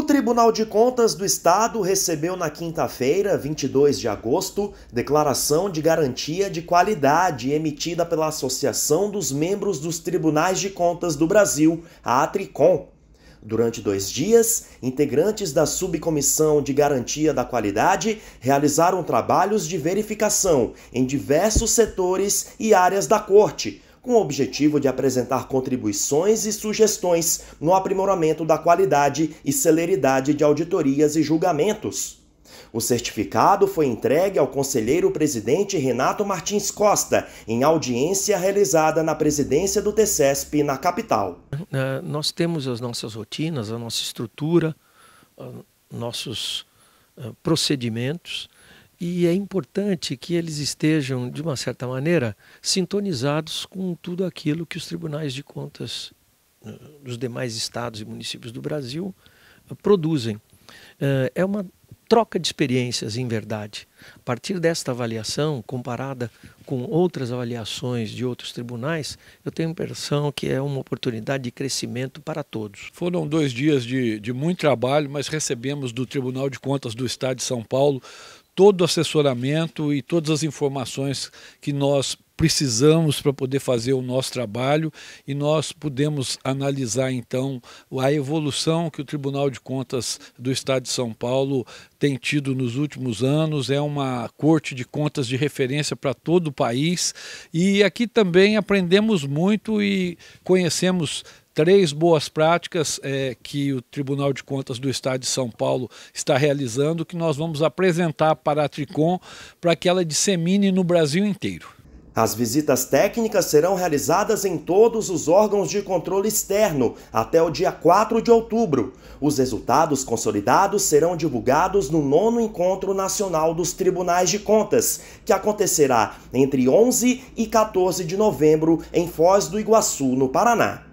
O Tribunal de Contas do Estado recebeu na quinta-feira, 22 de agosto, declaração de garantia de qualidade emitida pela Associação dos Membros dos Tribunais de Contas do Brasil, a Atricom. Durante dois dias, integrantes da Subcomissão de Garantia da Qualidade realizaram trabalhos de verificação em diversos setores e áreas da Corte com o objetivo de apresentar contribuições e sugestões no aprimoramento da qualidade e celeridade de auditorias e julgamentos. O certificado foi entregue ao conselheiro presidente Renato Martins Costa, em audiência realizada na presidência do TCESP na capital. É, nós temos as nossas rotinas, a nossa estrutura, nossos é, procedimentos e é importante que eles estejam, de uma certa maneira, sintonizados com tudo aquilo que os tribunais de contas eh, dos demais estados e municípios do Brasil eh, produzem. Eh, é uma troca de experiências, em verdade. A partir desta avaliação, comparada com outras avaliações de outros tribunais, eu tenho a impressão que é uma oportunidade de crescimento para todos. Foram dois dias de, de muito trabalho, mas recebemos do Tribunal de Contas do Estado de São Paulo todo o assessoramento e todas as informações que nós precisamos para poder fazer o nosso trabalho e nós podemos analisar então a evolução que o Tribunal de Contas do Estado de São Paulo tem tido nos últimos anos, é uma corte de contas de referência para todo o país e aqui também aprendemos muito e conhecemos três boas práticas é, que o Tribunal de Contas do Estado de São Paulo está realizando, que nós vamos apresentar para a Tricom para que ela dissemine no Brasil inteiro. As visitas técnicas serão realizadas em todos os órgãos de controle externo até o dia 4 de outubro. Os resultados consolidados serão divulgados no nono Encontro Nacional dos Tribunais de Contas, que acontecerá entre 11 e 14 de novembro em Foz do Iguaçu, no Paraná.